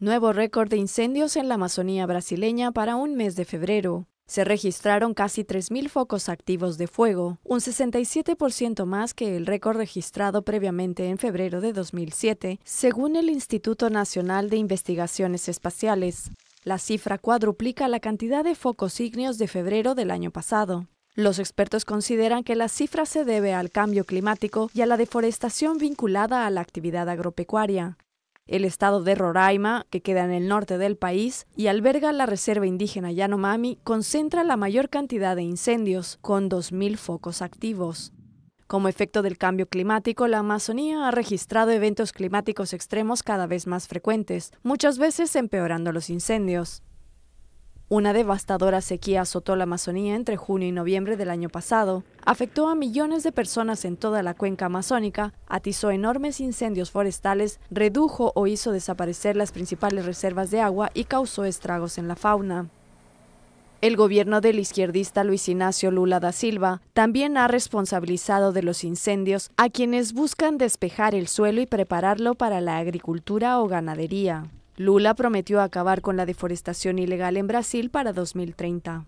Nuevo récord de incendios en la Amazonía brasileña para un mes de febrero. Se registraron casi 3.000 focos activos de fuego, un 67% más que el récord registrado previamente en febrero de 2007, según el Instituto Nacional de Investigaciones Espaciales. La cifra cuadruplica la cantidad de focos ígneos de febrero del año pasado. Los expertos consideran que la cifra se debe al cambio climático y a la deforestación vinculada a la actividad agropecuaria el estado de Roraima, que queda en el norte del país, y alberga la reserva indígena Yanomami, concentra la mayor cantidad de incendios, con 2.000 focos activos. Como efecto del cambio climático, la Amazonía ha registrado eventos climáticos extremos cada vez más frecuentes, muchas veces empeorando los incendios. Una devastadora sequía azotó la Amazonía entre junio y noviembre del año pasado. Afectó a millones de personas en toda la cuenca amazónica, atizó enormes incendios forestales, redujo o hizo desaparecer las principales reservas de agua y causó estragos en la fauna. El gobierno del izquierdista Luis Ignacio Lula da Silva también ha responsabilizado de los incendios a quienes buscan despejar el suelo y prepararlo para la agricultura o ganadería. Lula prometió acabar con la deforestación ilegal en Brasil para 2030.